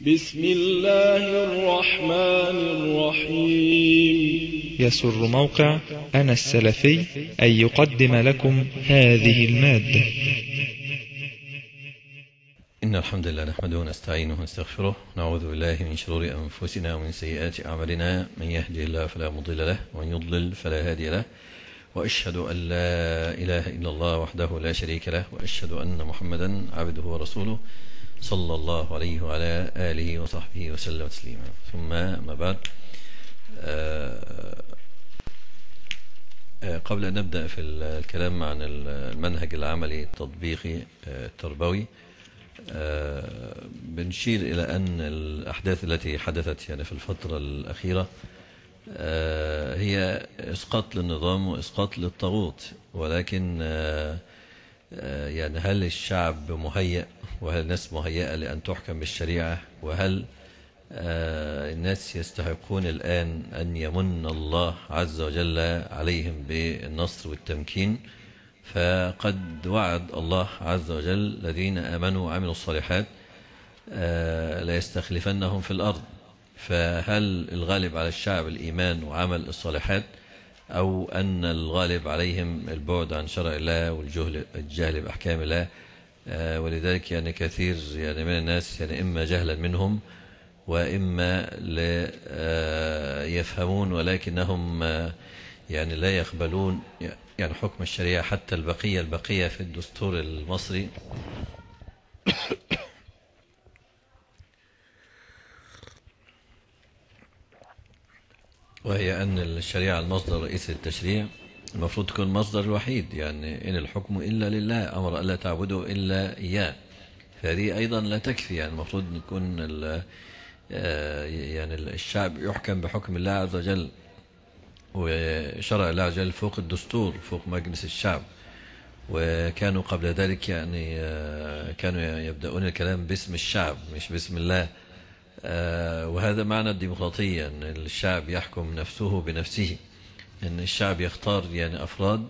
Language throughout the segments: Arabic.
بسم الله الرحمن الرحيم يسر موقع أنا السلفي أن يقدم لكم هذه المادة إن الحمد لله نحمده ونستعينه ونستغفره نعوذ بالله من شرور أنفسنا ومن سيئات أعمالنا من يهدي الله فلا مضل له ومن يضلل فلا هادي له وأشهد أن لا إله إلا الله وحده لا شريك له وأشهد أن محمدا عبده ورسوله صلى الله عليه وعلى آله وصحبه وسلم تسليما ثم ما بعد آه، آه، قبل أن نبدأ في الكلام عن المنهج العملي التطبيقي آه، التربوي بنشير إلى أن الأحداث التي حدثت يعني في الفترة الأخيرة هي إسقاط للنظام وإسقاط للطاغوت ولكن آه، يعني هل الشعب مهيأ وهل الناس مهيئة لأن تحكم بالشريعة وهل آه، الناس يستحقون الآن أن يمن الله عز وجل عليهم بالنصر والتمكين فقد وعد الله عز وجل الذين آمنوا وعملوا الصالحات آه، لا يستخلفنهم في الأرض فهل الغالب على الشعب الإيمان وعمل الصالحات؟ أو أن الغالب عليهم البعد عن شرع الله والجهل الجهل بأحكام الله آه، ولذلك يعني كثير يعني من الناس يعني إما جهلا منهم وإما آه، يفهمون ولكنهم آه، يعني لا يقبلون يعني حكم الشريعة حتى البقية البقية في الدستور المصري وهي أن الشريعة المصدر الرئيسي للتشريع المفروض تكون مصدر الوحيد يعني إن الحكم إلا لله أمر ألا تعبدوا إلا إياه فهذه أيضا لا تكفي يعني المفروض يكون آه، يعني الشعب يحكم بحكم الله عز وجل وشرع الله عز وجل فوق الدستور فوق مجلس الشعب وكانوا قبل ذلك يعني آه، كانوا يبدأون الكلام باسم الشعب مش باسم الله آه، وهذا معنى الديمقراطية أن الشعب يحكم نفسه بنفسه أن الشعب يختار يعني أفراد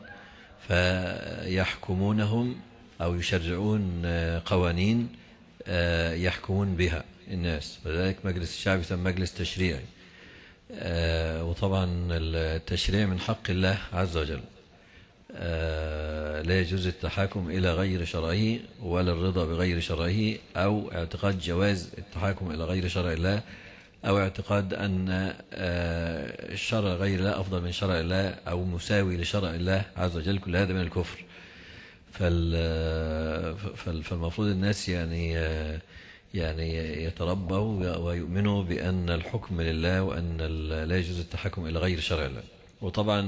فيحكمونهم أو يشرعون قوانين آه، يحكمون بها الناس ولذلك مجلس الشعب يسمى مجلس تشريعي آه، وطبعا التشريع من حق الله عز وجل آه، لا يجوز التحاكم إلى غير شرعه ولا الرضا بغير شرعه أو اعتقاد جواز التحاكم إلى غير شرع الله أو اعتقاد أن الشرع آه، غير الله أفضل من شرع الله أو مساوي لشرع الله عز وجل كل هذا من الكفر آه، فالمفروض الناس يعني يعني يتربوا ويؤمنوا بأن الحكم لله وأن لا يجوز التحكم إلى غير شرع الله وطبعا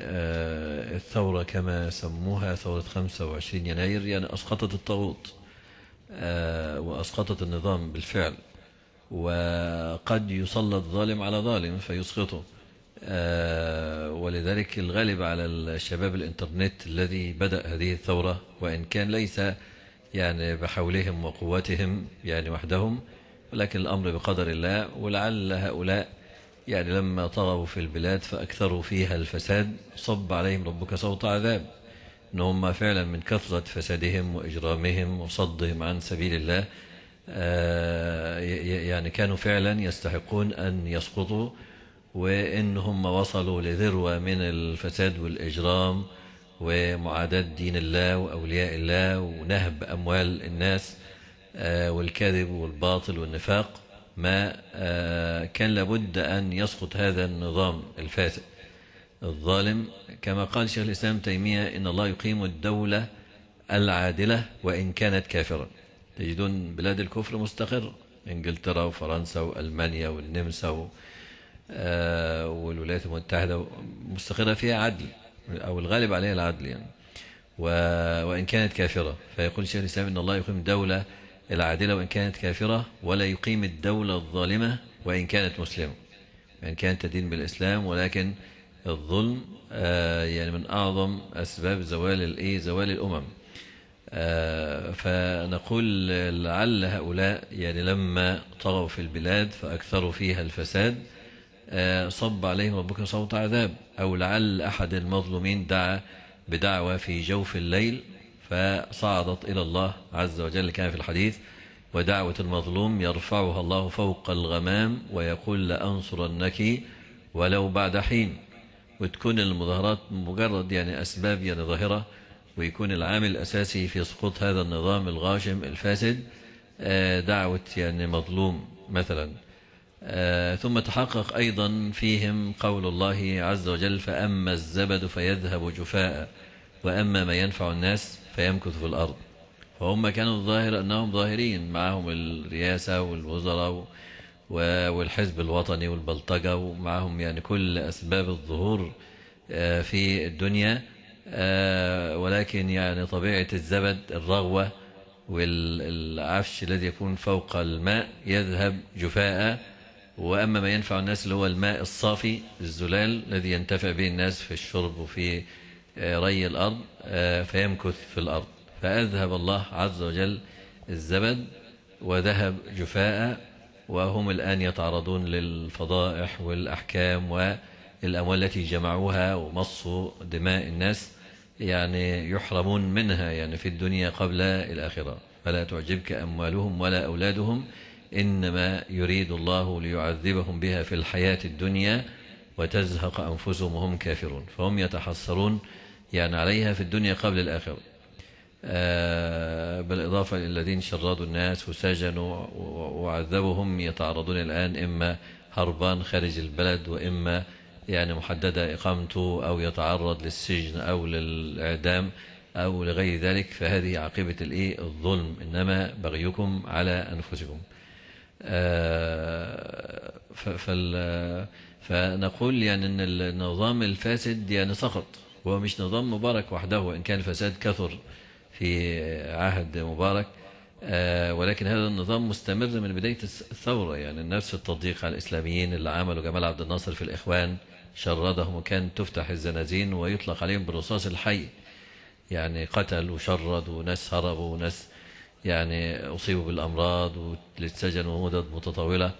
آه، الثورة كما سموها ثورة 25 يناير يعني أسقطت الطاغوت آه، وأسقطت النظام بالفعل وقد يسلط ظالم على ظالم فيسقطه آه، ولذلك الغالب على الشباب الإنترنت الذي بدأ هذه الثورة وإن كان ليس يعني بحولهم وقوتهم يعني وحدهم ولكن الأمر بقدر الله ولعل هؤلاء يعني لما طغوا في البلاد فأكثروا فيها الفساد صب عليهم ربك صوت عذاب إن هم فعلا من كثرة فسادهم وإجرامهم وصدهم عن سبيل الله آه، يعني كانوا فعلا يستحقون أن يسقطوا وإن هم وصلوا لذروة من الفساد والإجرام ومعاداة دين الله وأولياء الله ونهب أموال الناس آه، والكذب والباطل والنفاق ما آه، كان لابد أن يسقط هذا النظام الفاسد الظالم كما قال شيخ الإسلام تيمية إن الله يقيم الدولة العادلة وإن كانت كافرة تجدون بلاد الكفر مستقرة إنجلترا وفرنسا وألمانيا والنمسا آه، والولايات المتحدة مستقرة فيها عدل أو الغالب عليها العدل يعني وإن كانت كافرة فيقول شيخ الإسلام إن الله يقيم دولة العادلة وإن كانت كافرة ولا يقيم الدولة الظالمة وإن كانت مسلمة وإن كانت تدين بالإسلام ولكن الظلم آه، يعني من أعظم أسباب زوال الإيه زوال الأمم آه، فنقول لعل هؤلاء يعني لما طغوا في البلاد فأكثروا فيها الفساد آه، صب عليهم ربك صوت عذاب أو لعل أحد المظلومين دعا بدعوة في جوف الليل فصعدت إلى الله عز وجل كان في الحديث ودعوة المظلوم يرفعها الله فوق الغمام ويقول لأنصرنك ولو بعد حين وتكون المظاهرات مجرد يعني أسباب يعني ظاهرة ويكون العامل الأساسي في سقوط هذا النظام الغاشم الفاسد آه، دعوة يعني مظلوم مثلا آه، ثم تحقق أيضا فيهم قول الله عز وجل فأما الزبد فيذهب جفاء وأما ما ينفع الناس فيمكث في الأرض فهم كانوا الظاهر أنهم ظاهرين معهم الرئاسة والوزراء والحزب الوطني والبلطجة ومعهم يعني كل أسباب الظهور آه، في الدنيا آه، ولكن يعني طبيعة الزبد الرغوة والعفش الذي يكون فوق الماء يذهب جفاء وأما ما ينفع الناس اللي هو الماء الصافي الزلال الذي ينتفع به الناس في الشرب وفي ري الأرض آه، فيمكث في الأرض فأذهب الله عز وجل الزبد وذهب جفاء وهم الآن يتعرضون للفضائح والأحكام والأموال التي جمعوها ومصوا دماء الناس يعني يحرمون منها يعني في الدنيا قبل الآخرة فلا تعجبك أموالهم ولا أولادهم إنما يريد الله ليعذبهم بها في الحياة الدنيا وتزهق أنفسهم وهم كافرون فهم يتحسرون يعني عليها في الدنيا قبل الآخرة آه، بالإضافة للذين شردوا الناس وسجنوا وعذبوهم يتعرضون الآن إما هربان خارج البلد وإما يعني محددة إقامته أو يتعرض للسجن أو للإعدام أو لغير ذلك فهذه عاقبة الإيه الظلم إنما بغيكم على أنفسكم آه، فنقول يعني أن النظام الفاسد يعني سقط وهو مش نظام مبارك وحده وإن كان الفساد كثر في عهد مبارك آه، ولكن هذا النظام مستمر من بداية الثورة يعني نفس التضييق على الإسلاميين اللي عملوا جمال عبد الناصر في الإخوان شردهم وكان تفتح الزنازين ويطلق عليهم بالرصاص الحي يعني قتل وشرد وناس هربوا وناس يعني أصيبوا بالأمراض واتسجنوا مدد متطاولة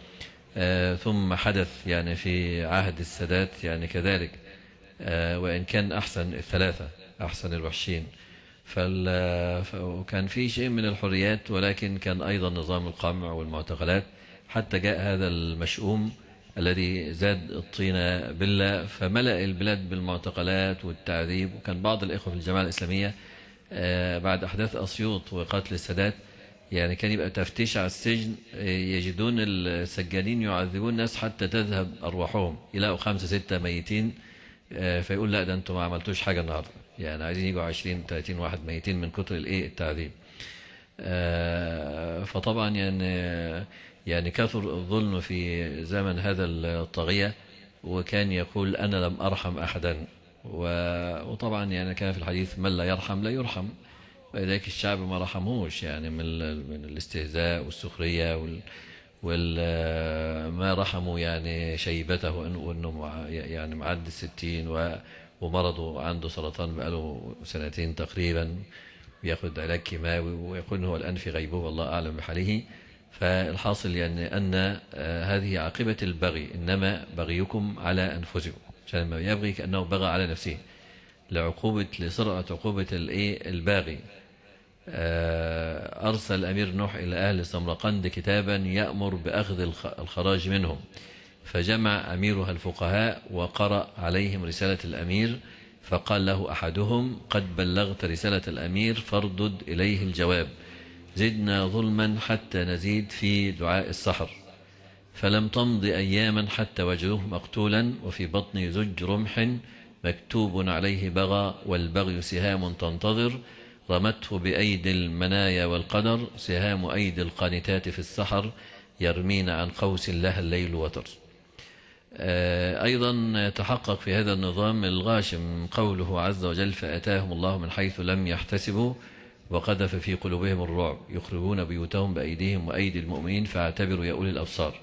آه، ثم حدث يعني في عهد السادات يعني كذلك آه، وإن كان أحسن الثلاثة أحسن الوحشين وكان في شيء من الحريات ولكن كان أيضا نظام القمع والمعتقلات حتى جاء هذا المشؤوم الذي زاد الطينة بلة فملأ البلاد بالمعتقلات والتعذيب وكان بعض الإخوة في الجماعة الإسلامية آه، بعد أحداث أسيوط وقتل السادات يعني كان يبقى تفتيش على السجن آه، يجدون السجانين يعذبون الناس حتى تذهب أرواحهم يلاقوا خمسة ستة ميتين آه، فيقول لا ده انتوا ما عملتوش حاجه النهارده يعني عايزين يجوا 20 30 واحد ميتين من كتر الايه التعذيب آه، فطبعا يعني يعني كثر الظلم في زمن هذا الطاغيه وكان يقول انا لم ارحم احدا وطبعا يعني كان في الحديث من لا يرحم لا يرحم ولذلك الشعب ما رحموش يعني من الاستهزاء والسخريه وال وما رحموا يعني شيبته انه يعني معدي الستين ومرضه عنده سرطان بقاله سنتين تقريبا بياخد علاج كيماوي ويقول هو الان في غيبوبه والله اعلم بحاله فالحاصل يعني ان آه، هذه عاقبه البغي انما بغيكم على انفسكم عشان لما يبغي كانه بغى على نفسه لعقوبه لسرعه عقوبه الايه الباغي آه، أرسل أمير نوح إلى أهل سمرقند كتابا يأمر بأخذ الخراج منهم فجمع أميرها الفقهاء وقرأ عليهم رسالة الأمير فقال له أحدهم قد بلغت رسالة الأمير فاردد إليه الجواب زدنا ظلما حتى نزيد في دعاء السحر فلم تمض أياما حتى وجدوه مقتولا وفي بطن زج رمح مكتوب عليه بغى والبغي سهام تنتظر رمته بأيدي المنايا والقدر سهام أيدي القانتات في السحر يرمين عن قوس لها الليل وتر آه، أيضا تحقق في هذا النظام الغاشم قوله عز وجل فأتاهم الله من حيث لم يحتسبوا وقذف في قلوبهم الرعب يخربون بيوتهم بأيديهم وأيدي المؤمنين فاعتبروا يا أولي الأبصار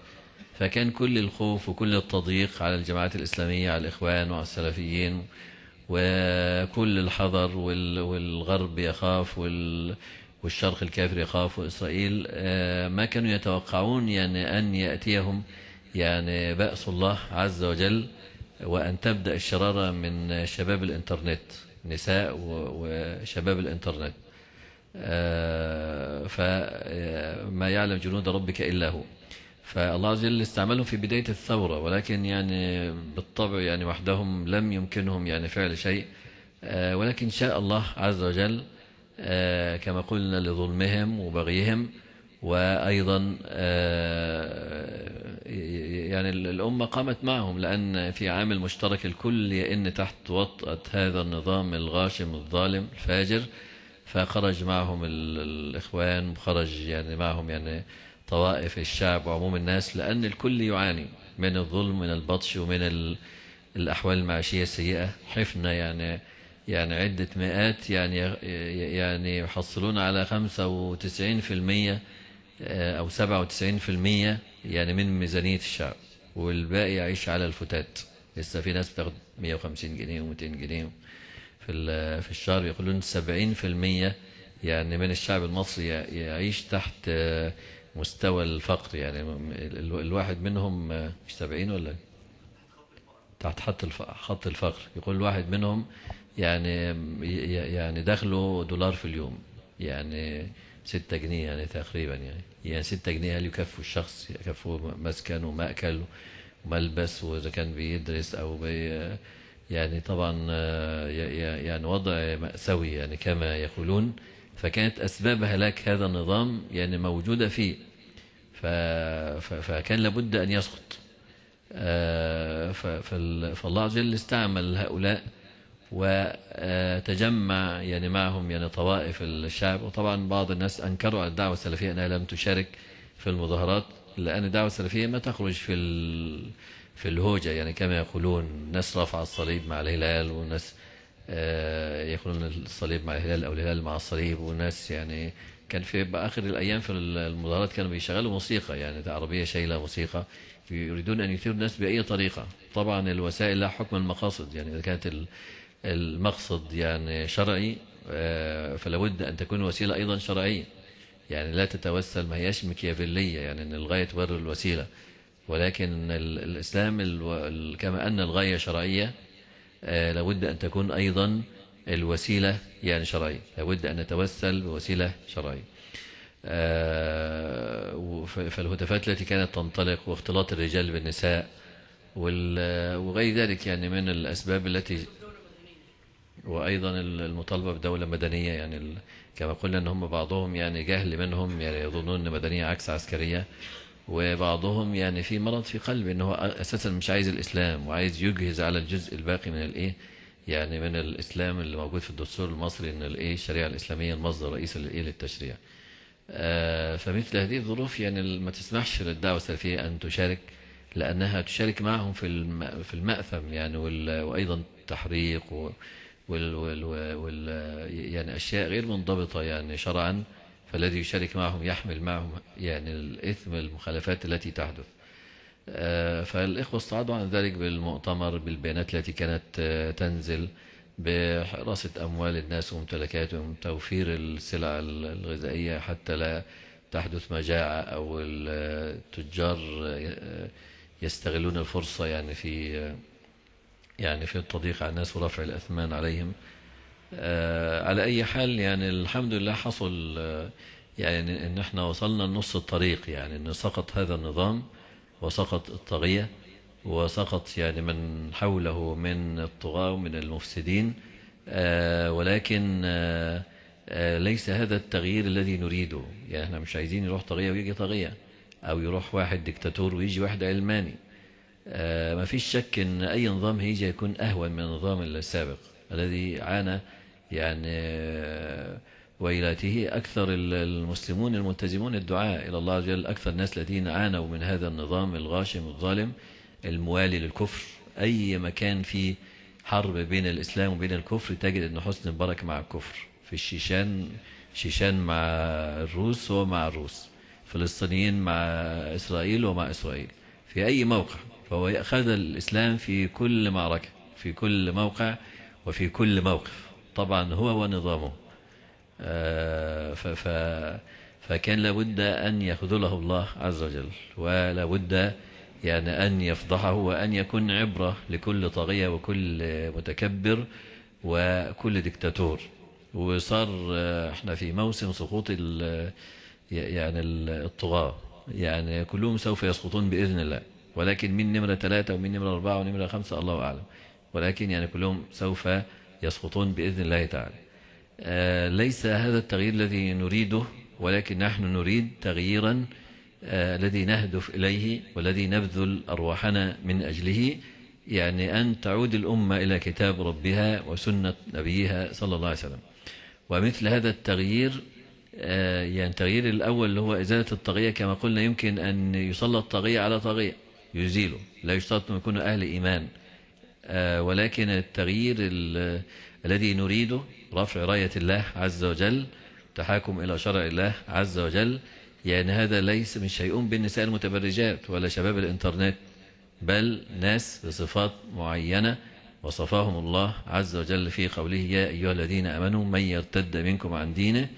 فكان كل الخوف وكل التضييق على الجماعات الإسلامية على الإخوان وعلى السلفيين وكل الحذر والغرب يخاف والشرق الكافر يخاف وإسرائيل آه، ما كانوا يتوقعون يعني أن يأتيهم يعني بأس الله عز وجل وأن تبدأ الشرارة من شباب الإنترنت نساء وشباب الإنترنت آه، فما يعلم جنود ربك إلا هو فالله عز وجل استعملهم في بداية الثورة ولكن يعني بالطبع يعني وحدهم لم يمكنهم يعني فعل شيء آه، ولكن شاء الله عز وجل آه، كما قلنا لظلمهم وبغيهم وأيضا آه، يعني الأمة قامت معهم لأن في عامل مشترك الكل يئن تحت وطأة هذا النظام الغاشم الظالم الفاجر فخرج معهم الإخوان خرج يعني معهم يعني طوائف الشعب وعموم الناس لأن الكل يعاني من الظلم من البطش ومن الأحوال المعيشية السيئة حفنا يعني يعني عدة مئات يعني يعني يحصلون على 95% آه، أو 97% يعني من ميزانية الشعب والباقي يعيش على الفتات لسه في ناس بتاخد 150 جنيه و200 جنيه في في الشهر بيقولون 70% يعني من الشعب المصري يعيش تحت آه، مستوى الفقر يعني الواحد منهم مش سبعين ولا تحت خط الفقر خط الفقر يقول الواحد منهم يعني يعني دخله دولار في اليوم يعني ستة جنيه يعني تقريبا يعني يعني ستة جنيه هل يكفوا الشخص يكفوا مسكن ومأكل وملبس وإذا كان بيدرس أو بي يعني طبعا آه، يعني وضع مأساوي يعني كما يقولون فكانت أسباب هلاك هذا النظام يعني موجودة فيه فكان لابد أن يسقط آه، فالله عز وجل استعمل هؤلاء وتجمع يعني معهم يعني طوائف الشعب وطبعا بعض الناس أنكروا على الدعوة السلفية أنها لم تشارك في المظاهرات لأن الدعوة السلفية ما تخرج في في الهوجة يعني كما يقولون ناس رفع الصليب مع الهلال وناس آه، يقولون الصليب مع الهلال او الهلال مع الصليب والناس يعني كان في باخر الايام في المظاهرات كانوا بيشغلوا موسيقى يعني عربيه شايله موسيقى يريدون ان يثيروا الناس باي طريقه طبعا الوسائل لها حكم المقاصد يعني اذا كانت المقصد يعني شرعي آه، فلابد ان تكون الوسيله ايضا شرعيه يعني لا تتوسل ما هياش مكيافيليه يعني ان الغايه تبرر الوسيله ولكن الاسلام كما ان الغايه شرعيه آه، لابد أن تكون أيضا الوسيلة يعني شرعية لابد أن نتوسل بوسيلة شرعية آه، فالهتافات التي كانت تنطلق واختلاط الرجال بالنساء وغير ذلك يعني من الأسباب التي وأيضا المطالبة بدولة مدنية يعني كما قلنا أن هم بعضهم يعني جهل منهم يعني يظنون أن مدنية عكس عسكرية وبعضهم يعني في مرض في قلبه ان هو اساسا مش عايز الاسلام وعايز يجهز على الجزء الباقي من الايه يعني من الاسلام اللي موجود في الدستور المصري ان الايه الشريعه الاسلاميه المصدر الرئيسي للايه للتشريع آه، فمثل هذه الظروف يعني ما تسمحش للدعوه السلفيه ان تشارك لانها تشارك معهم في في المأثم يعني وايضا التحريق وال, وال, وال يعني اشياء غير منضبطه يعني شرعا فالذي يشارك معهم يحمل معهم يعني الإثم المخالفات التي تحدث آه، فالإخوة استعادوا عن ذلك بالمؤتمر بالبيانات التي كانت آه، تنزل بحراسة أموال الناس وممتلكاتهم توفير السلع الغذائية حتى لا تحدث مجاعة أو التجار آه، يستغلون الفرصة يعني في يعني في التضييق على الناس ورفع الأثمان عليهم آه، على أي حال يعني الحمد لله حصل آه، يعني إن إحنا وصلنا لنص الطريق يعني إن سقط هذا النظام وسقط الطاغية وسقط يعني من حوله من الطغاة ومن المفسدين آه، ولكن ليس هذا التغيير الذي نريده يعني احنا مش عايزين يروح طاغية ويجي طاغية أو يروح واحد دكتاتور ويجي واحد علماني ما فيش شك أن أي نظام هيجي يكون أهون من النظام السابق الذي عانى يعني آه، ويلاته أكثر المسلمون الملتزمون الدعاء إلى الله عز وجل أكثر الناس الذين عانوا من هذا النظام الغاشم الظالم الموالي للكفر أي مكان فيه حرب بين الإسلام وبين الكفر تجد أن حسن مبارك مع الكفر في الشيشان شيشان مع الروس ومع الروس فلسطينيين مع إسرائيل ومع إسرائيل في أي موقع فهو يأخذ الإسلام في كل معركة في كل موقع وفي كل موقف طبعا هو ونظامه آه، فكان لابد أن يخذله الله عز وجل ولابد يعني أن يفضحه وأن يكون عبرة لكل طاغية وكل متكبر وكل دكتاتور وصار آه، احنا في موسم سقوط يعني الطغاة يعني كلهم سوف يسقطون بإذن الله ولكن من نمرة ثلاثة ومن نمرة أربعة ونمرة خمسة الله أعلم ولكن يعني كلهم سوف يسقطون بإذن الله تعالى آه، ليس هذا التغيير الذي نريده ولكن نحن نريد تغييرا آه، الذي نهدف إليه والذي نبذل أرواحنا من أجله يعني أن تعود الأمة إلى كتاب ربها وسنة نبيها صلى الله عليه وسلم ومثل هذا التغيير آه، يعني التغيير الأول اللي هو إزالة الطاغية كما قلنا يمكن أن يصلى الطغيه على طاغية يزيله لا يشترط أن يكون أهل إيمان آه، ولكن التغيير الذي نريده رفع راية الله عز وجل تحاكم إلى شرع الله عز وجل يعني هذا ليس مش شيء بالنساء المتبرجات ولا شباب الإنترنت بل ناس بصفات معينة وصفاهم الله عز وجل في قوله يا أيها الذين أمنوا من يرتد منكم عن دينه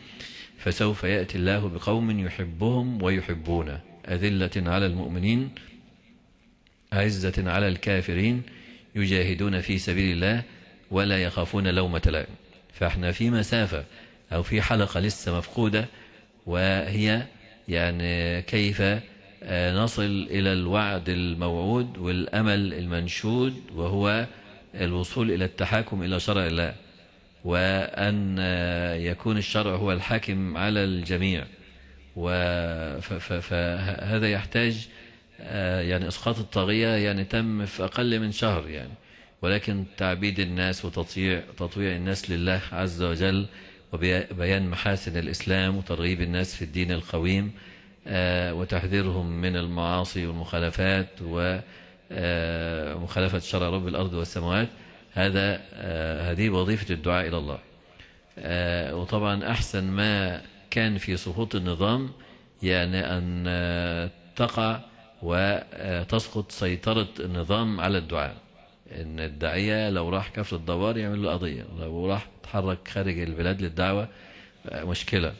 فسوف يأتي الله بقوم يحبهم ويحبونه أذلة على المؤمنين أعزة على الكافرين يجاهدون في سبيل الله ولا يخافون لومة لائم فاحنا في مسافة أو في حلقة لسه مفقودة وهي يعني كيف آه، نصل إلى الوعد الموعود والأمل المنشود وهو الوصول إلى التحاكم إلى شرع الله وأن آه، يكون الشرع هو الحاكم على الجميع فهذا يحتاج آه، يعني إسقاط الطاغية يعني تم في أقل من شهر يعني ولكن تعبيد الناس وتطيع تطويع الناس لله عز وجل وبيان محاسن الإسلام وترغيب الناس في الدين القويم آه، وتحذيرهم من المعاصي والمخالفات ومخالفة آه، شرع رب الأرض والسماوات هذا هذه وظيفة الدعاء إلى الله وطبعا أحسن ما كان في سقوط النظام يعني أن تقع وتسقط سيطرة النظام على الدعاء ان الداعية لو راح كفر الدوار يعمل له قضية لو راح اتحرك خارج البلاد للدعوة مشكلة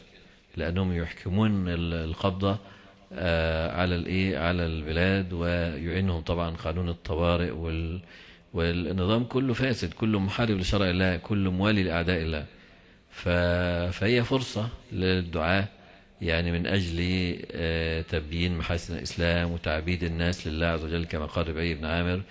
لانهم يحكمون القبضة آه، على الايه على البلاد ويعينهم طبعا قانون الطوارئ وال والنظام كله فاسد كله محارب لشرع الله كله موالي لاعداء الله فهي فرصة للدعاة يعني من أجل آه، تبيين محاسن الإسلام وتعبيد الناس لله عز وجل كما قال ربيع بن عامر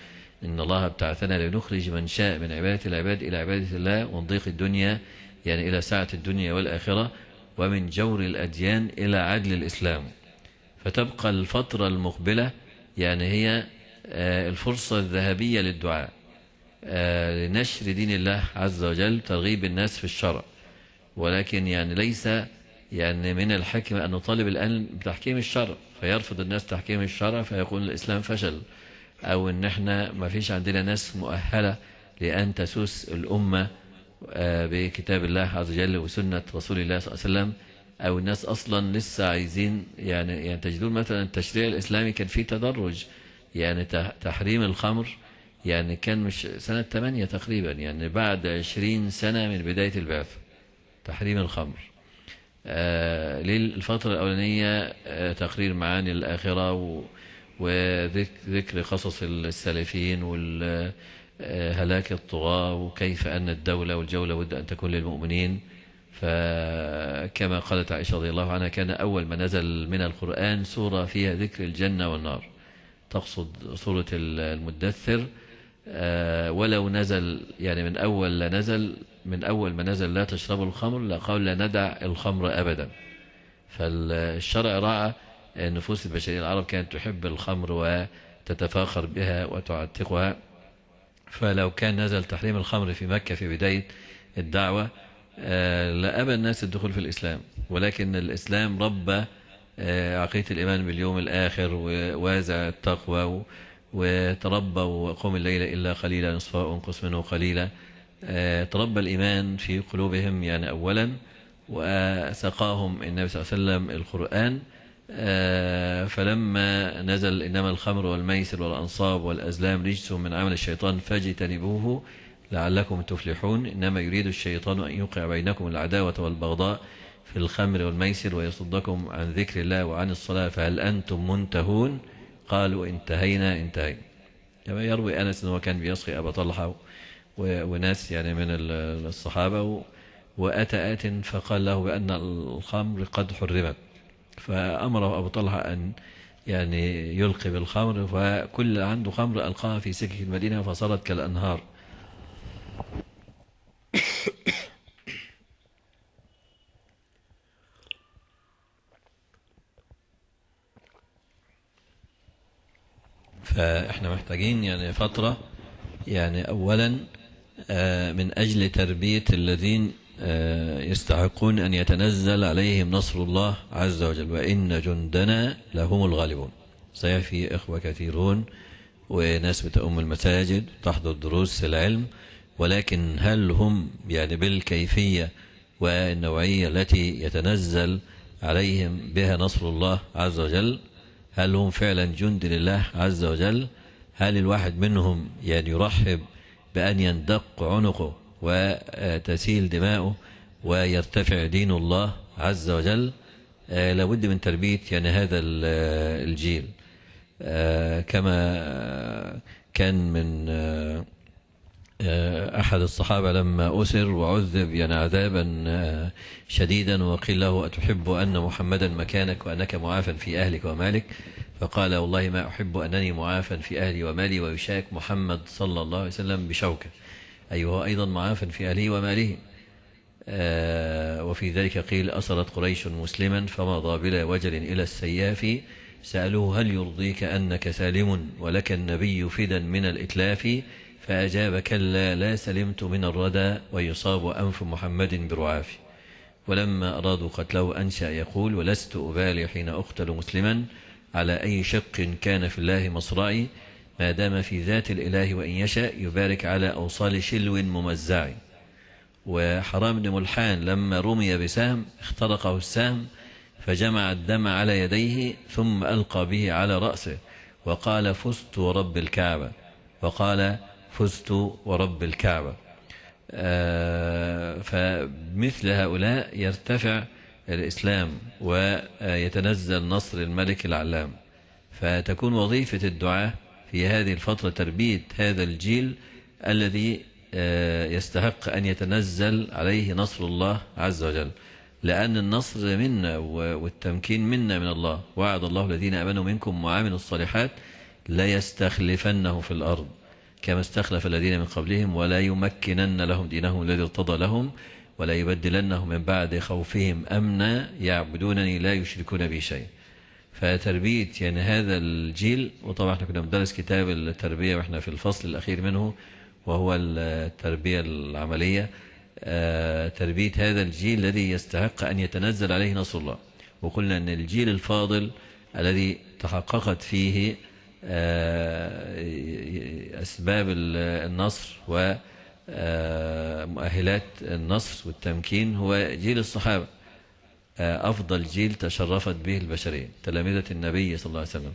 إن الله ابتعثنا لنخرج من شاء من عبادة العباد إلى عبادة الله ومن الدنيا يعني إلى ساعة الدنيا والآخرة ومن جور الأديان إلى عدل الإسلام فتبقى الفترة المقبلة يعني هي آه، الفرصة الذهبية للدعاء آه، لنشر دين الله عز وجل ترغيب الناس في الشرع ولكن يعني ليس يعني من الحكمة أن نطالب الآن بتحكيم الشرع فيرفض الناس تحكيم الشرع فيقول الإسلام فشل أو إن إحنا ما فيش عندنا ناس مؤهلة لأن تسوس الأمة آه، بكتاب الله عز وجل وسنة رسول الله صلى الله عليه وسلم أو الناس أصلا لسه عايزين يعني يعني تجدون مثلا التشريع الإسلامي كان فيه تدرج يعني تحريم الخمر يعني كان مش سنة 8 تقريبا يعني بعد 20 سنة من بداية البعثة تحريم الخمر آه، للفترة الأولانية آه، تقرير معاني الآخرة وذكر قصص السلفيين وهلاك آه، الطغاة وكيف أن الدولة والجولة ود أن تكون للمؤمنين فكما قالت عائشة رضي الله عنها كان أول ما نزل من القرآن سورة فيها ذكر الجنة والنار تقصد سورة المدثر ولو نزل يعني من أول نزل من أول ما نزل لا تشربوا الخمر قال لا ندع الخمر أبدا فالشرع رأى نفوس البشرية العرب كانت تحب الخمر وتتفاخر بها وتعتقها فلو كان نزل تحريم الخمر في مكة في بداية الدعوة آه، لأبى الناس الدخول في الإسلام ولكن الإسلام ربى آه، عقيدة الإيمان باليوم الآخر ووازع التقوى وتربى وقوم الليل إلا قليلا نصفه وانقص منه قليلا آه، تربى الإيمان في قلوبهم يعني أولا وسقاهم النبي صلى الله عليه وسلم القرآن آه، فلما نزل إنما الخمر والميسر والأنصاب والأزلام رجس من عمل الشيطان فاجتنبوه لعلكم تفلحون إنما يريد الشيطان أن يوقع بينكم العداوة والبغضاء في الخمر والميسر ويصدكم عن ذكر الله وعن الصلاة فهل أنتم منتهون قالوا انتهينا انتهينا كما يروي أنس أنه كان بيسقي أبا طلحة وناس يعني من الصحابة وأتى آت فقال له بأن الخمر قد حرمت فأمره أبو طلحة أن يعني يلقي بالخمر فكل عنده خمر ألقاها في سكك المدينة فصارت كالأنهار فإحنا محتاجين يعني فترة يعني أولا آه، من أجل تربية الذين آه، يستحقون أن يتنزل عليهم نصر الله عز وجل وإن جندنا لهم الغالبون صحيح في إخوة كثيرون وناس بتأم المساجد تحضر دروس العلم ولكن هل هم يعني بالكيفية والنوعية التي يتنزل عليهم بها نصر الله عز وجل هل هم فعلا جند لله عز وجل هل الواحد منهم يعني يرحب بأن يندق عنقه وتسيل دماؤه ويرتفع دين الله عز وجل آه، لابد من تربية يعني هذا آه، الجيل آه، كما كان من أحد الصحابة لما أسر وعذب يعني عذابا شديدا وقيل له أتحب أن محمدا مكانك وأنك معافى في أهلك ومالك فقال والله ما أحب أنني معافى في أهلي ومالي ويشاك محمد صلى الله عليه وسلم بشوكة أي أيوة، هو أيضا معافى في أهله وماله آه وفي ذلك قيل أصلت قريش مسلما فمضى بلا وجل إلى السياف سألوه هل يرضيك أنك سالم ولك النبي فدا من الإتلاف فأجاب كلا لا سلمت من الردى ويصاب أنف محمد برعاف ولما أرادوا قتله أنشأ يقول ولست أبالي حين أقتل مسلما على أي شق كان في الله مصرعي ما دام في ذات الإله وإن يشاء يبارك على أوصال شلو ممزع وحرام بن ملحان لما رمي بسهم اخترقه السهم فجمع الدم على يديه ثم ألقى به على رأسه وقال فزت ورب الكعبة وقال فزت ورب الكعبة آه، فمثل هؤلاء يرتفع الإسلام ويتنزل نصر الملك العلام فتكون وظيفة الدعاء في هذه الفترة تربية هذا الجيل الذي آه، يستحق أن يتنزل عليه نصر الله عز وجل لأن النصر منا والتمكين منا من الله وعد الله الذين أمنوا منكم وعملوا الصالحات لا يستخلفنه في الأرض كما استخلف الذين من قبلهم ولا يمكنن لهم دينهم الذي ارتضى لهم ولا يبدلنهم من بعد خوفهم أمنا يعبدونني لا يشركون بي شيئا فتربية يعني هذا الجيل وطبعا احنا كنا بندرس كتاب التربية واحنا في الفصل الأخير منه وهو التربية العملية آه، تربية هذا الجيل الذي يستحق أن يتنزل عليه نصر الله وقلنا أن الجيل الفاضل الذي تحققت فيه آه، أسباب النصر و آه، مؤهلات النصر والتمكين هو جيل الصحابة آه، أفضل جيل تشرفت به البشرية تلامذة النبي صلى الله عليه وسلم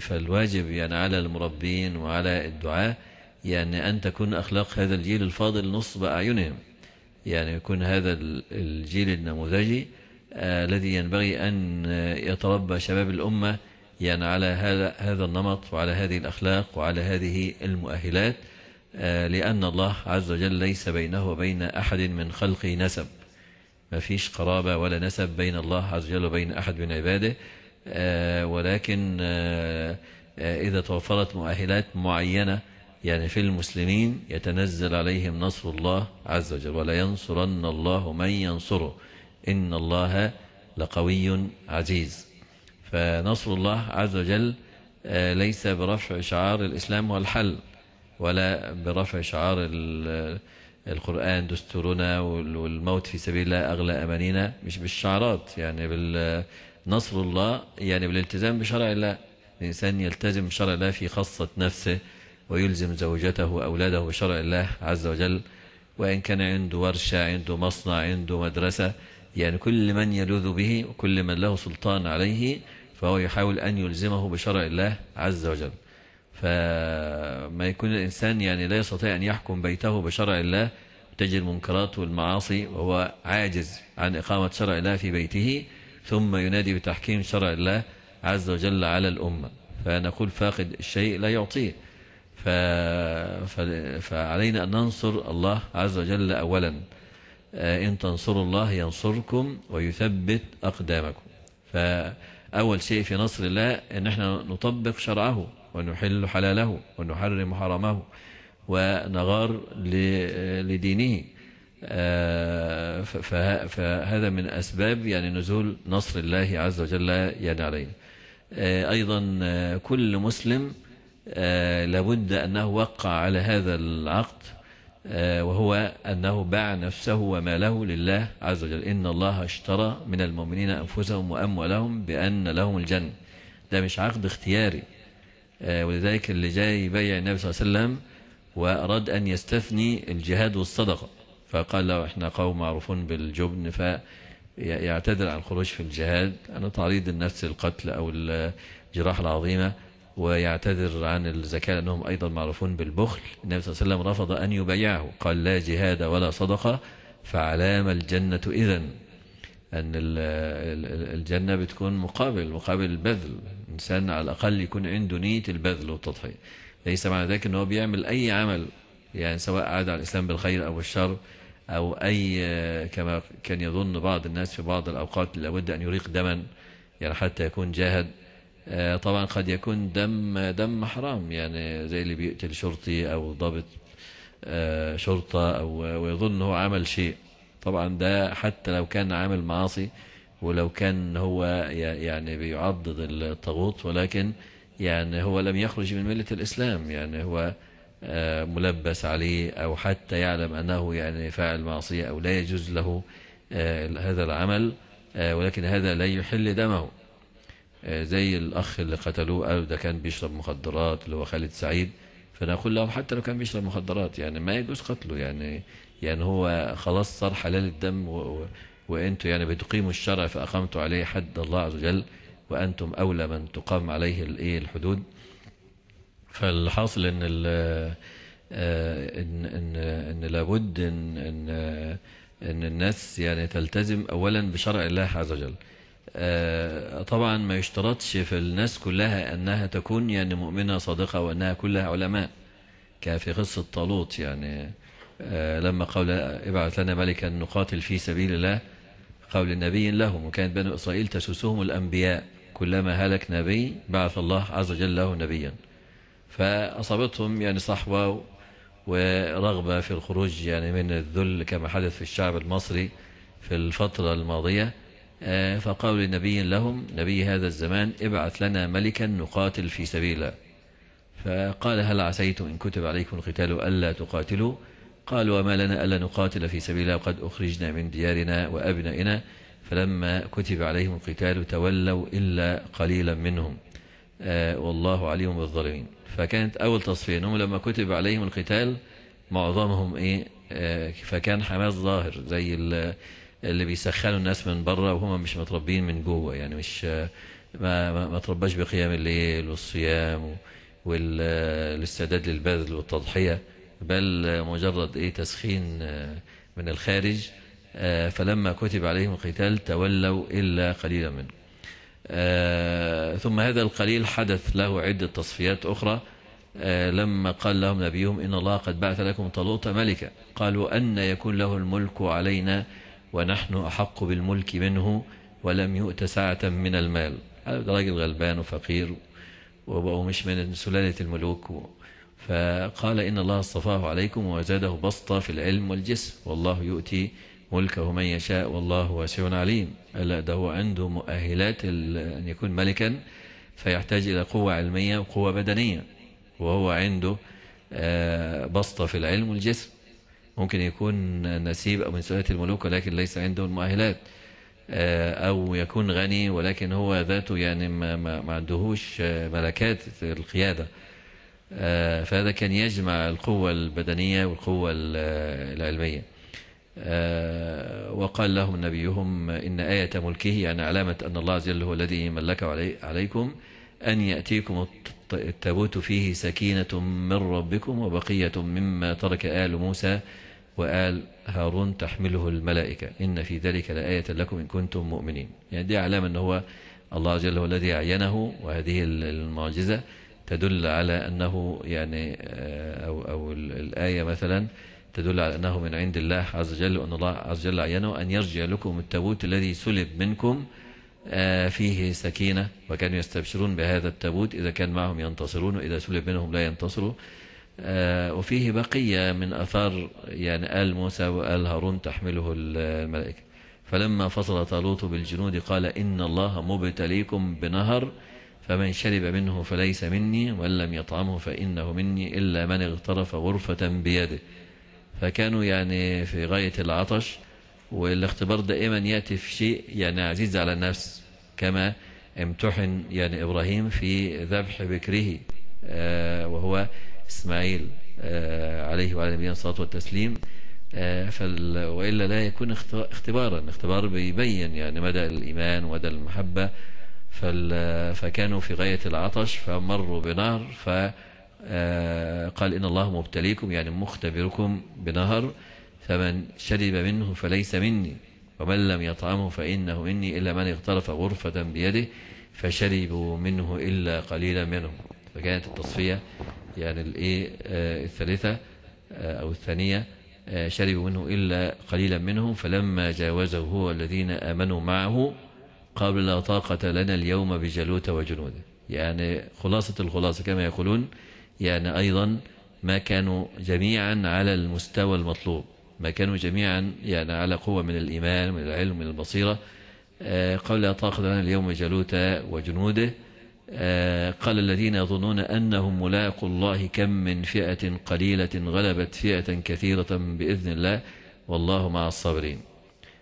فالواجب يعني على المربين وعلى الدعاة يعني أن تكون أخلاق هذا الجيل الفاضل نصب أعينهم يعني يكون هذا الجيل النموذجي آه، الذي ينبغي أن يتربى شباب الأمة يعني على هذا النمط وعلى هذه الأخلاق وعلى هذه المؤهلات آه، لأن الله عز وجل ليس بينه وبين أحد من خلقه نسب ما فيش قرابة ولا نسب بين الله عز وجل وبين أحد من عباده آه، ولكن آه، إذا توفرت مؤهلات معينة يعني في المسلمين يتنزل عليهم نصر الله عز وجل ولا ينصرن الله من ينصره إن الله لقوي عزيز فنصر الله عز وجل ليس برفع شعار الإسلام والحل ولا برفع شعار القرآن دستورنا والموت في سبيل الله أغلى أمانينا مش بالشعارات يعني بالنصر الله يعني بالالتزام بشرع الله الإنسان يلتزم بشرع الله في خاصة نفسه ويلزم زوجته وأولاده بشرع الله عز وجل وإن كان عنده ورشة عنده مصنع عنده مدرسة يعني كل من يلوذ به وكل من له سلطان عليه فهو يحاول أن يلزمه بشرع الله عز وجل فما يكون الإنسان يعني لا يستطيع أن يحكم بيته بشرع الله تجد المنكرات والمعاصي وهو عاجز عن إقامة شرع الله في بيته ثم ينادي بتحكيم شرع الله عز وجل على الأمة فنقول فاقد الشيء لا يعطيه ف... ف... فعلينا أن ننصر الله عز وجل أولا آه، إن تنصروا الله ينصركم ويثبت أقدامكم فأول شيء في نصر الله أن احنا نطبق شرعه ونحل حلاله ونحرم حرامه ونغار لدينه آه، فهذا من أسباب يعني نزول نصر الله عز وجل يعني علينا آه، أيضا آه، كل مسلم لابد أنه وقع على هذا العقد وهو أنه باع نفسه وماله لله عز وجل إن الله اشترى من المؤمنين أنفسهم وأموالهم بأن لهم الجنة ده مش عقد اختياري آه، ولذلك اللي جاي يبيع النبي صلى الله عليه وسلم وأراد أن يستثني الجهاد والصدقة فقال له إحنا قوم معروفون بالجبن فيعتذر عن الخروج في الجهاد عن تعريض النفس للقتل أو الجراحة العظيمة ويعتذر عن الزكاة لأنهم أيضا معروفون بالبخل النبي صلى الله عليه وسلم رفض أن يبايعه قال لا جهاد ولا صدقة فعلام الجنة إذن أن الجنة بتكون مقابل مقابل البذل الإنسان على الأقل يكون عنده نية البذل والتضحية ليس معنى ذلك ان هو بيعمل أي عمل يعني سواء عاد على الإسلام بالخير أو الشر أو أي كما كان يظن بعض الناس في بعض الأوقات لابد أن يريق دما يعني حتى يكون جاهد آه، طبعا قد يكون دم دم حرام يعني زي اللي بيقتل شرطي أو ضابط آه، شرطة أو ويظن هو عمل شيء طبعا ده حتى لو كان عامل معاصي ولو كان هو يعني بيعضد الطاغوت ولكن يعني هو لم يخرج من ملة الإسلام يعني هو آه، ملبس عليه أو حتى يعلم أنه يعني فاعل معصية أو لا يجوز له آه، هذا العمل آه، ولكن هذا لا يحل دمه زي الأخ اللي قتلوه قالوا ده كان بيشرب مخدرات اللي هو خالد سعيد فنقول لهم حتى لو كان بيشرب مخدرات يعني ما يجوز قتله يعني يعني هو خلاص صار حلال الدم وأنتم يعني بتقيموا الشرع فأقمتوا عليه حد الله عز وجل وأنتم أولى من تقام عليه الإيه الحدود فالحاصل إن ال آه، إن إن إن لابد إن إن إن الناس يعني تلتزم أولا بشرع الله عز وجل آه، طبعا ما يشترطش في الناس كلها أنها تكون يعني مؤمنة صادقة وأنها كلها علماء كان في قصة طالوت يعني آه، لما قال ابعث لنا ملكا نقاتل في سبيل الله قول نبي لهم وكانت بنو إسرائيل تسوسهم الأنبياء كلما هلك نبي بعث الله عز وجل له نبيا فأصابتهم يعني صحوة ورغبة في الخروج يعني من الذل كما حدث في الشعب المصري في الفترة الماضية آه، فقالوا لنبي لهم نبي هذا الزمان ابعث لنا ملكا نقاتل في سبيله فقال هل عسيتم إن كتب عليكم القتال ألا تقاتلوا قالوا وما لنا ألا نقاتل في سبيل الله وقد أخرجنا من ديارنا وأبنائنا فلما كتب عليهم القتال تولوا إلا قليلا منهم آه والله عليهم بالظالمين فكانت أول تصفية أنهم لما كتب عليهم القتال معظمهم إيه آه فكان حماس ظاهر زي اللي بيسخنوا الناس من بره وهم مش متربيين من جوه يعني مش آه، ما, ما, ما ترباش بقيام الليل والصيام والاستعداد آه، للبذل والتضحية بل مجرد إيه تسخين آه، من الخارج آه، فلما كتب عليهم القتال تولوا إلا قليلا منه آه، ثم هذا القليل حدث له عدة تصفيات أخرى لما قال لهم نبيهم إن الله قد بعث لكم طلوط ملكا قالوا أن يكون له الملك علينا ونحن أحق بالملك منه ولم يؤت ساعة من المال هذا راجل غلبان وفقير وبقوا مش من سلالة الملوك فقال إن الله اصطفاه عليكم وزاده بسطة في العلم والجسم والله يؤتي ملكه من يشاء والله واسع عليم ألا ده هو عنده مؤهلات أن يكون ملكا فيحتاج إلى قوة علمية وقوة بدنية وهو عنده آه، بسطة في العلم والجسم ممكن يكون نسيب أو من سؤالة الملوك ولكن ليس عنده المؤهلات آه، أو يكون غني ولكن هو ذاته يعني ما عندهوش آه، ملكات القيادة آه، فهذا كان يجمع القوة البدنية والقوة العلمية آه، وقال لهم نبيهم إن آية ملكه يعني علامة أن الله عز وجل هو الذي ملك عليكم أن يأتيكم التابوت فيه سكينة من ربكم وبقية مما ترك آل موسى وآل هارون تحمله الملائكة إن في ذلك لآية لكم إن كنتم مؤمنين يعني دي علامة أن هو الله عز وجل هو الذي عينه وهذه المعجزة تدل على أنه يعني آه، أو, أو الآية مثلا تدل على أنه من عند الله عز وجل وأن الله عز وجل عينه أن يرجع لكم التابوت الذي سلب منكم آه، فيه سكينة وكانوا يستبشرون بهذا التابوت إذا كان معهم ينتصرون وإذا سلب منهم لا ينتصروا آه، وفيه بقية من أثار يعني آل موسى وآل هارون تحمله الملائكة فلما فصل طالوت بالجنود قال إن الله مبتليكم بنهر فمن شرب منه فليس مني وإن لم يطعمه فإنه مني إلا من اغترف غرفة بيده فكانوا يعني في غاية العطش والاختبار دائما يأتي في شيء يعني عزيز على النفس كما امتحن يعني إبراهيم في ذبح بكره آه، وهو إسماعيل آه، عليه وعلى نبينا الصلاة والتسليم آه، وإلا لا يكون اختبارا اختبار بيبين يعني مدى الإيمان ومدى المحبة فكانوا في غاية العطش فمروا بنهر فقال آه، إن الله مبتليكم يعني مختبركم بنهر فمن شرب منه فليس مني ومن لم يطعمه فإنه مني إلا من اغترف غرفة بيده فشربوا منه إلا قليلا منهم فكانت التصفية يعني الإيه آه، الثالثة آه، أو الثانية شربوا منه إلا قليلا منهم فلما جاوزه هو الذين آمنوا معه قبل لا طاقة لنا اليوم بجلوت وجنوده يعني خلاصة الخلاصة كما يقولون يعني أيضا ما كانوا جميعا على المستوى المطلوب ما كانوا جميعا يعني على قوة من الإيمان من العلم من البصيرة آه، قبل لا طاقة لنا اليوم بجلوت وجنوده آه، قال الذين يظنون أنهم ملاقوا الله كم من فئة قليلة غلبت فئة كثيرة بإذن الله والله مع الصابرين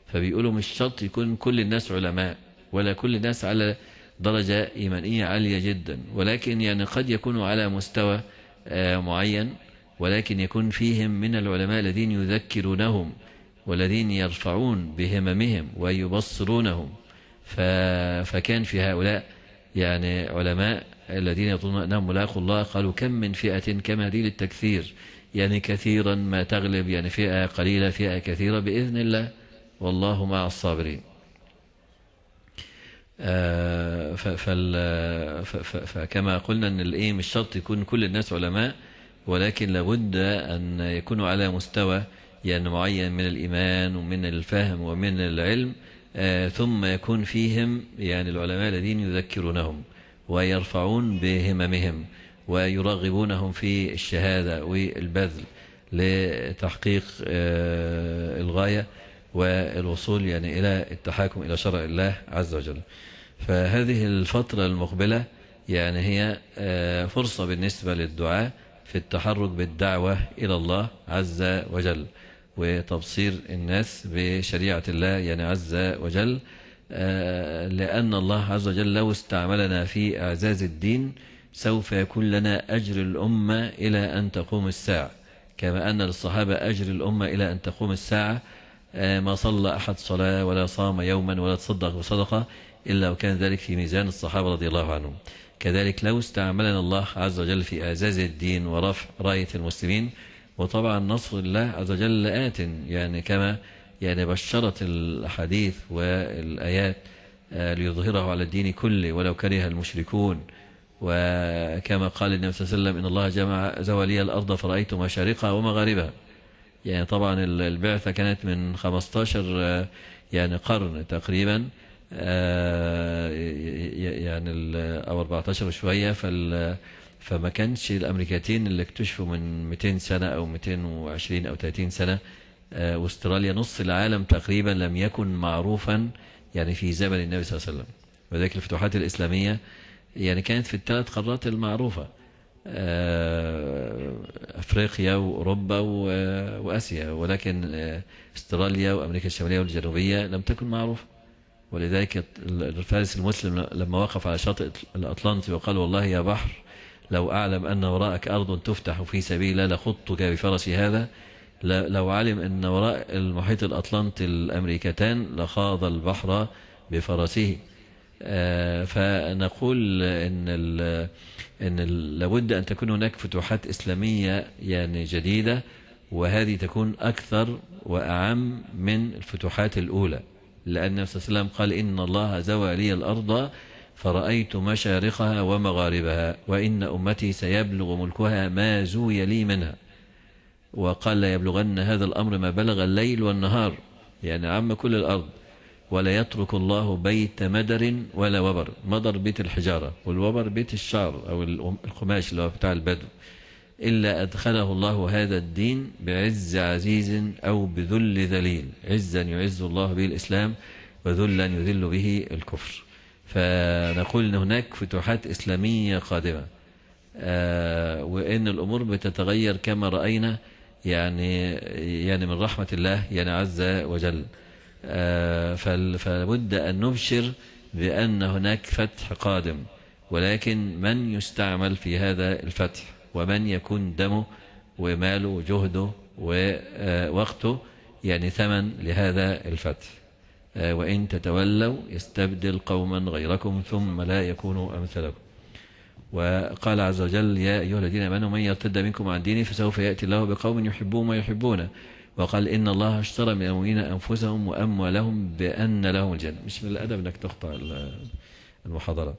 فبيقولوا مش شرط يكون كل الناس علماء ولا كل الناس على درجة إيمانية عالية جدا ولكن يعني قد يكونوا على مستوى آه، معين ولكن يكون فيهم من العلماء الذين يذكرونهم والذين يرفعون بهممهم ويبصرونهم فكان في هؤلاء يعني علماء الذين يظنون أنهم ملاقوا الله قالوا كم من فئة كما دي للتكثير يعني كثيرا ما تغلب يعني فئة قليلة فئة كثيرة بإذن الله والله مع الصابرين آه، فكما قلنا ان الايه مش شرط يكون كل الناس علماء ولكن لابد ان يكونوا على مستوى يعني معين من الايمان ومن الفهم ومن العلم آه، ثم يكون فيهم يعني العلماء الذين يذكرونهم ويرفعون بهممهم ويرغبونهم في الشهاده والبذل لتحقيق آه، الغايه والوصول يعني الى التحاكم الى شرع الله عز وجل. فهذه الفترة المقبلة يعني هي آه، فرصة بالنسبة للدعاء في التحرك بالدعوة إلى الله عز وجل وتبصير الناس بشريعة الله يعني عز وجل آه، لأن الله عز وجل لو استعملنا في أعزاز الدين سوف يكون لنا أجر الأمة إلى أن تقوم الساعة كما أن للصحابة أجر الأمة إلى أن تقوم الساعة آه، ما صلى أحد صلاة ولا صام يوما ولا تصدق بصدقة إلا وكان ذلك في ميزان الصحابة رضي الله عنهم كذلك لو استعملنا الله عز وجل في أعزاز الدين ورفع راية المسلمين وطبعا نصر الله عز وجل آت يعني كما يعني بشرت الأحاديث والآيات آه، ليظهره على الدين كله ولو كره المشركون وكما قال النبي صلى الله عليه وسلم إن الله جمع زوالي الأرض فرأيت مشارقها ومغاربها يعني طبعا البعثة كانت من 15 آه، يعني قرن تقريبا آه، يعني او 14 وشويه فال فما كانش الامريكتين اللي اكتشفوا من 200 سنه او 220 او 30 سنه واستراليا آه، نص العالم تقريبا لم يكن معروفا يعني في زمن النبي صلى الله عليه وسلم وذلك الفتوحات الاسلاميه يعني كانت في الثلاث قارات المعروفه آه، افريقيا واوروبا واسيا ولكن استراليا وامريكا الشماليه والجنوبيه لم تكن معروفه ولذلك الفارس المسلم لما وقف على شاطئ الأطلنطي وقال والله يا بحر لو أعلم أن وراءك أرض تفتح في سبيل لخطك بفرسي هذا لو علم أن وراء المحيط الأطلنطي الأمريكتان لخاض البحر بفرسه آه، فنقول ان ان لابد ان تكون هناك فتوحات اسلاميه يعني جديده وهذه تكون اكثر واعم من الفتوحات الاولى لأن النبي صلى الله عليه وسلم قال إن الله زوى لي الأرض فرأيت مشارقها ومغاربها وإن أمتي سيبلغ ملكها ما زوي لي منها وقال لا يبلغن هذا الأمر ما بلغ الليل والنهار يعني عم كل الأرض ولا يترك الله بيت مدر ولا وبر مدر بيت الحجارة والوبر بيت الشعر أو القماش اللي هو بتاع البدو إلا أدخله الله هذا الدين بعز عزيز أو بذل ذليل عزا يعز الله به الإسلام وذلا يذل به الكفر فنقول أن هناك فتوحات إسلامية قادمة آه، وأن الأمور بتتغير كما رأينا يعني يعني من رحمة الله يعني عز وجل آه، فلابد أن نبشر بأن هناك فتح قادم ولكن من يستعمل في هذا الفتح ومن يكون دمه وماله وجهده ووقته آه، يعني ثمن لهذا الفتح آه، وإن تتولوا يستبدل قوما غيركم ثم لا يكونوا أمثلكم وقال عز وجل يا أيها الذين آمنوا من يرتد منكم عن دينه فسوف يأتي الله بقوم يحبون يحبونه وقال إن الله اشترى من المؤمنين أنفسهم وأموالهم بأن لهم الجنة مش من الأدب أنك تقطع المحاضرة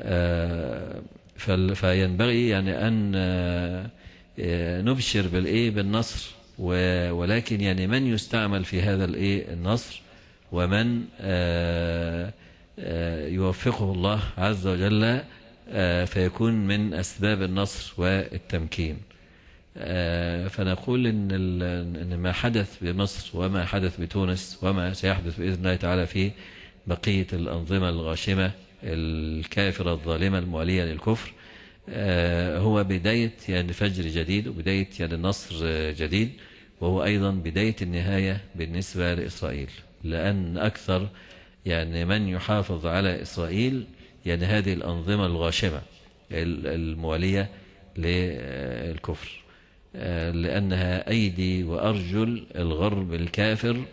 آه، فينبغي يعني أن آه، نبشر بالإيه بالنصر ولكن يعني من يستعمل في هذا الإيه النصر ومن آه، آه، يوفقه الله عز وجل فيكون من أسباب النصر والتمكين فنقول إن, إن ما حدث بمصر وما حدث بتونس وما سيحدث بإذن الله تعالى في بقية الأنظمة الغاشمة الكافرة الظالمة الموالية للكفر آه، هو بداية يعني فجر جديد وبداية يعني نصر جديد وهو أيضا بداية النهاية بالنسبة لإسرائيل لأن أكثر يعني من يحافظ على إسرائيل يعني هذه الأنظمة الغاشمة الموالية للكفر آه، لأنها أيدي وأرجل الغرب الكافر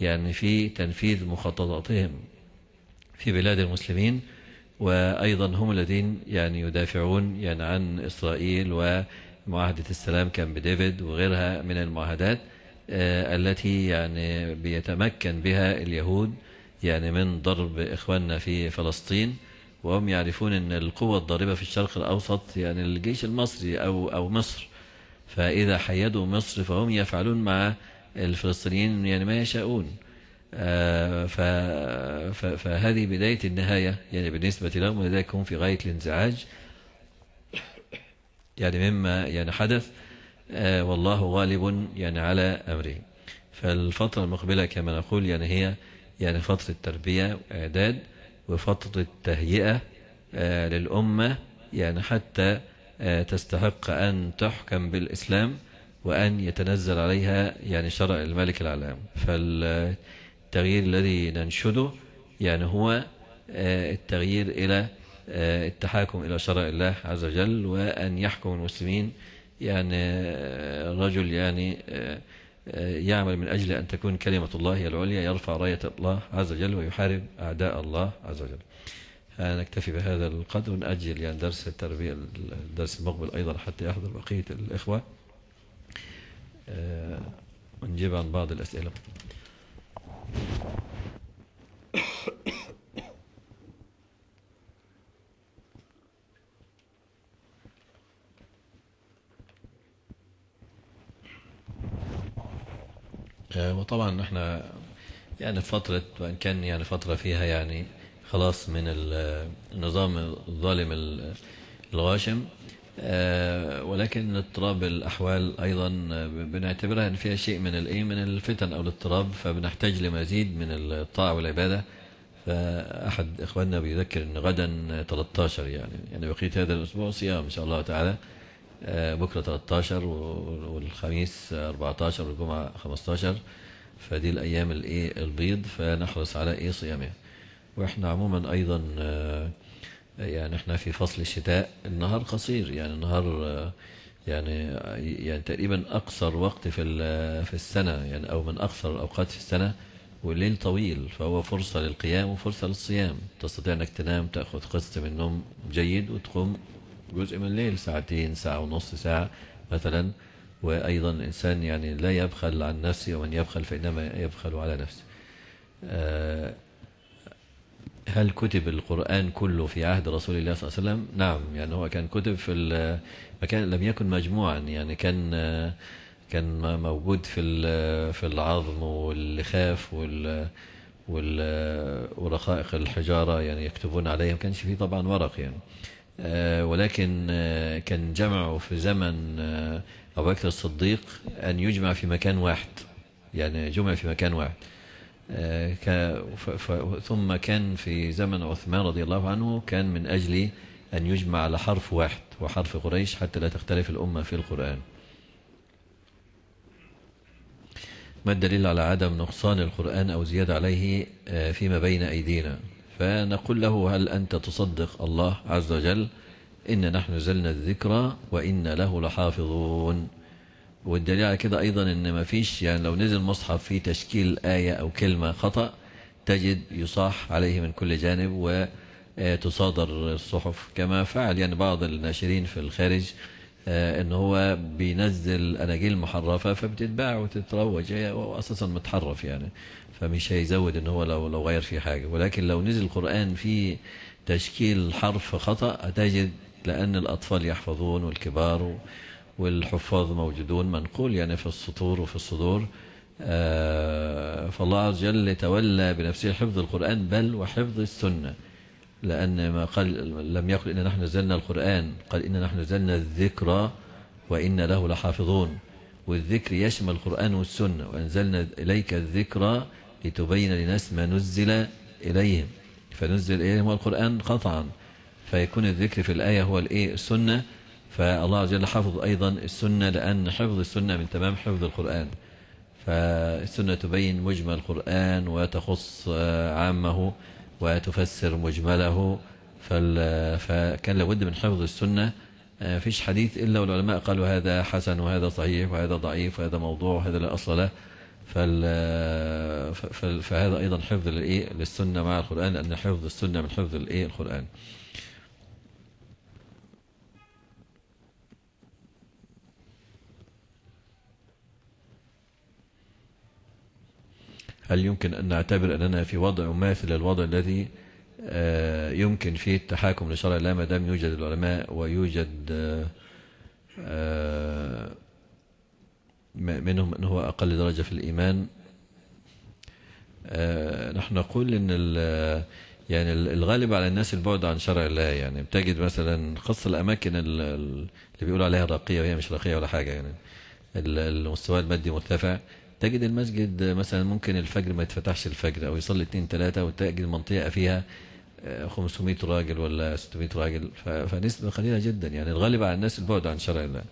يعني في تنفيذ مخططاتهم في بلاد المسلمين وأيضا هم الذين يعني يدافعون يعني عن إسرائيل ومعاهدة السلام كامب ديفيد وغيرها من المعاهدات آه، التي يعني بيتمكن بها اليهود يعني من ضرب إخواننا في فلسطين وهم يعرفون أن القوة الضاربة في الشرق الأوسط يعني الجيش المصري أو أو مصر فإذا حيدوا مصر فهم يفعلون مع الفلسطينيين يعني ما يشاؤون آه، فهذه بداية النهاية يعني بالنسبة لهم ولذلك هم في غاية الانزعاج يعني مما يعني حدث آه، والله غالب يعني على أمره فالفترة المقبلة كما نقول يعني هي يعني فترة تربية وإعداد وفترة تهيئة آه، للأمة يعني حتى تستحق أن تحكم بالإسلام وأن يتنزل عليها يعني شرع الملك العلام فال التغيير الذي ننشده يعني هو آه، التغيير إلى آه، التحاكم إلى شرع الله عز وجل وأن يحكم المسلمين يعني آه، رجل يعني يعمل من أجل أن تكون كلمة الله هي العليا يرفع راية الله عز وجل ويحارب أعداء الله عز وجل نكتفي بهذا القدر ونأجل يعني درس التربية الدرس المقبل أيضا حتى يحضر بقية الإخوة ونجيب عن بعض الأسئلة آه، وطبعا احنا يعني فترة وان كان يعني فترة فيها يعني خلاص من النظام الظالم الغاشم آه، ولكن اضطراب الأحوال أيضا بنعتبرها أن فيها شيء من الإيه من الفتن أو الاضطراب فبنحتاج لمزيد من الطاعة والعبادة فأحد إخواننا بيذكر أن غدا 13 يعني يعني بقيت هذا الأسبوع صيام إن شاء الله تعالى آه، بكرة 13 والخميس 14 والجمعة 15 فدي الأيام الإيه البيض فنحرص على إيه صيامها وإحنا عموما أيضا آه، يعني احنا في فصل الشتاء النهار قصير يعني النهار آه، يعني آه، يعني تقريبا اقصر وقت في آه، في السنه يعني او من اقصر الاوقات في السنه والليل طويل فهو فرصه للقيام وفرصه للصيام تستطيع انك تنام تاخذ قسط من النوم جيد وتقوم جزء من الليل ساعتين ساعه ونص ساعه مثلا وايضا الانسان يعني لا يبخل عن نفسه ومن يبخل فانما يبخل على نفسه هل كتب القرآن كله في عهد رسول الله صلى الله عليه وسلم نعم يعني هو كان كتب في مكان لم يكن مجموعا يعني كان كان موجود في في العظم واللخاف وال ورقائق الحجارة يعني يكتبون عليها ما كانش فيه طبعا ورق يعني آه، ولكن آه، كان جمعه في زمن آه، أبو بكر الصديق أن يجمع في مكان واحد يعني جمع في مكان واحد آه، ثم كان في زمن عثمان رضي الله عنه كان من أجل أن يجمع على حرف واحد وحرف قريش حتى لا تختلف الأمة في القرآن ما الدليل على عدم نقصان القرآن أو زيادة عليه آه، فيما بين أيدينا فنقول له هل أنت تصدق الله عز وجل إن نحن نزلنا الذكر وإن له لحافظون والدليل على كده أيضا أن ما فيش يعني لو نزل مصحف فيه تشكيل آية أو كلمة خطأ تجد يصاح عليه من كل جانب وتصادر الصحف كما فعل يعني بعض الناشرين في الخارج آه، ان هو بينزل اناجيل محرفه فبتتباع وتتروج هي اساسا متحرف يعني فمش هيزود ان هو لو لو غير فيه حاجه ولكن لو نزل القران فيه تشكيل حرف خطا هتجد لان الاطفال يحفظون والكبار والحفاظ موجودون منقول يعني في السطور وفي الصدور آه، فالله عز وجل تولى بنفسه حفظ القرآن بل وحفظ السنة لأن ما قال لم يقل إن نحن نزلنا القرآن قال إن نحن نزلنا الذكرى وإن له لحافظون والذكر يشمل القرآن والسنة وأنزلنا إليك الذكرى لتبين للناس ما نزل إليهم فنزل إليهم القرآن قطعا فيكون الذكر في الآية هو الإيه السنة فالله عز وجل حفظ أيضا السنة لأن حفظ السنة من تمام حفظ القرآن فالسنة تبين مجمل القرآن وتخص آه، عامه وتفسر مجمله فكان لابد من حفظ السنة آه، فيش حديث إلا والعلماء قالوا هذا حسن وهذا صحيح وهذا ضعيف وهذا موضوع وهذا لا أصل له آه، فهذا أيضا حفظ للسنة مع القرآن لأن حفظ السنة من حفظ القرآن هل يمكن أن نعتبر أننا في وضع مماثل للوضع الذي آه، يمكن فيه التحاكم لشرع الله ما دام يوجد العلماء ويوجد آه، آه، منهم من هو أقل درجة في الإيمان نحن نقول أن يعني الغالب على الناس البعد عن شرع الله يعني بتجد مثلا خاصة الأماكن اللي بيقولوا عليها راقية وهي مش راقية ولا حاجة يعني المستوى المادي مرتفع تجد المسجد مثلا ممكن الفجر ما يتفتحش الفجر أو يصلي اثنين ثلاثه وتجد المنطقة فيها 500 آه، راجل ولا 600 راجل فنسبة قليلة جدا يعني الغالب على الناس البعد عن شرع الله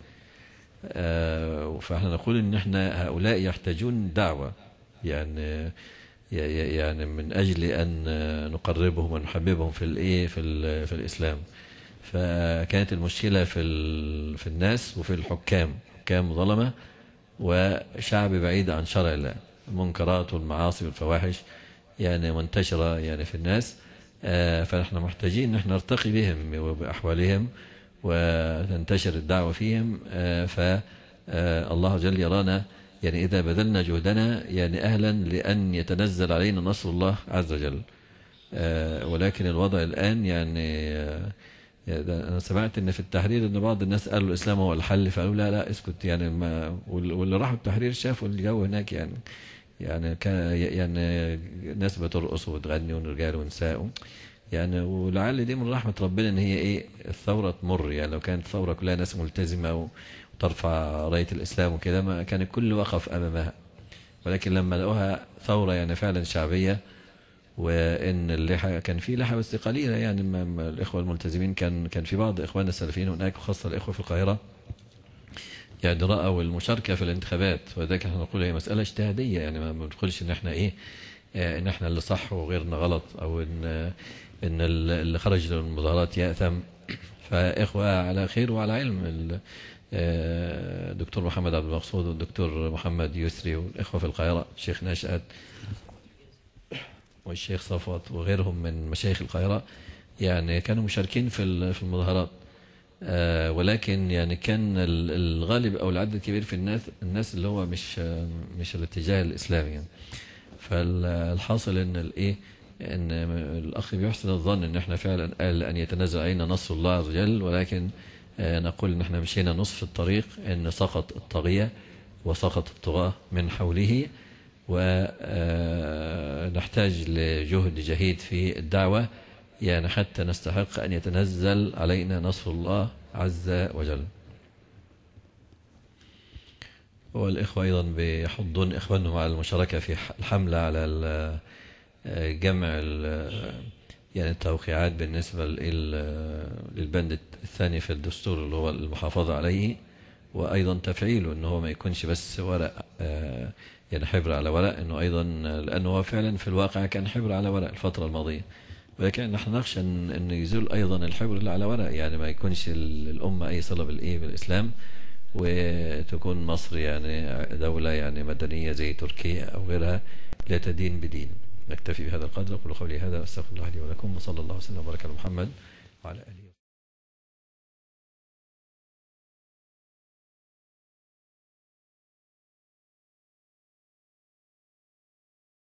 آه، فاحنا نقول ان احنا هؤلاء يحتاجون دعوة يعني يعني من اجل ان نقربهم ونحببهم في الايه في في الاسلام فكانت المشكلة في في الناس وفي الحكام حكام ظلمة وشعب بعيد عن شرع الله المنكرات والمعاصي والفواحش يعني منتشرة يعني في الناس آه، فنحن محتاجين أن نحن نرتقي بهم وبأحوالهم وتنتشر الدعوة فيهم آه، فالله آه، جل يرانا يعني إذا بذلنا جهدنا يعني أهلا لأن يتنزل علينا نصر الله عز وجل ولكن الوضع الآن يعني انا سمعت ان في التحرير ان بعض الناس قالوا الاسلام هو الحل فقالوا لا لا اسكت يعني ما واللي راحوا التحرير شافوا الجو هناك يعني يعني كان يعني ناس بترقص وتغني ورجال ونساء يعني ولعل دي من رحمه ربنا ان هي ايه الثوره تمر يعني لو كانت الثوره كلها ناس ملتزمه وترفع رايه الاسلام وكده ما كان الكل وقف امامها ولكن لما لقوها ثوره يعني فعلا شعبيه وان اللحى كان في لحى بس قليله يعني الاخوه الملتزمين كان كان في بعض اخواننا السلفيين هناك وخاصه الاخوه في القاهره يعني راوا المشاركه في الانتخابات وذلك احنا نقول هي مساله اجتهاديه يعني ما بنقولش ان احنا ايه آه، ان احنا اللي صح وغيرنا غلط او ان آه، ان اللي خرج للمظاهرات ياثم فاخوه على خير وعلى علم الدكتور آه، محمد عبد المقصود والدكتور محمد يسري والاخوه في القاهره شيخ نشأت والشيخ صفوت وغيرهم من مشايخ القاهرة يعني كانوا مشاركين في في المظاهرات آه، ولكن يعني كان الغالب أو العدد الكبير في الناس الناس اللي هو مش مش الاتجاه الإسلامي يعني فالحاصل إن الإيه ان الاخ بيحسن الظن ان احنا فعلا قال ان يتنزل علينا نصر الله عز وجل ولكن آه، نقول ان احنا مشينا نصف الطريق ان سقط الطاغيه وسقط الطغاه من حوله ونحتاج لجهد جهيد في الدعوة يعني حتى نستحق أن يتنزل علينا نصر الله عز وجل والإخوة أيضا بيحضون إخوانهم على المشاركة في الحملة على جمع يعني التوقيعات بالنسبة للبند الثاني في الدستور اللي هو المحافظة عليه وأيضا تفعيله أنه ما يكونش بس ورق يعني حبر على ورق أنه أيضا لأنه فعلا في الواقع كان حبر على ورق الفترة الماضية ولكن نحن نخشى أن, انه يزول أيضا الحبر اللي على ورق يعني ما يكونش الأمة أي صلة بالإيه بالإسلام وتكون مصر يعني دولة يعني مدنية زي تركيا أو غيرها لا تدين بدين نكتفي بهذا القدر أقول قولي هذا أستغفر الله لي ولكم وصلى الله وسلم وبارك على محمد وعلى آله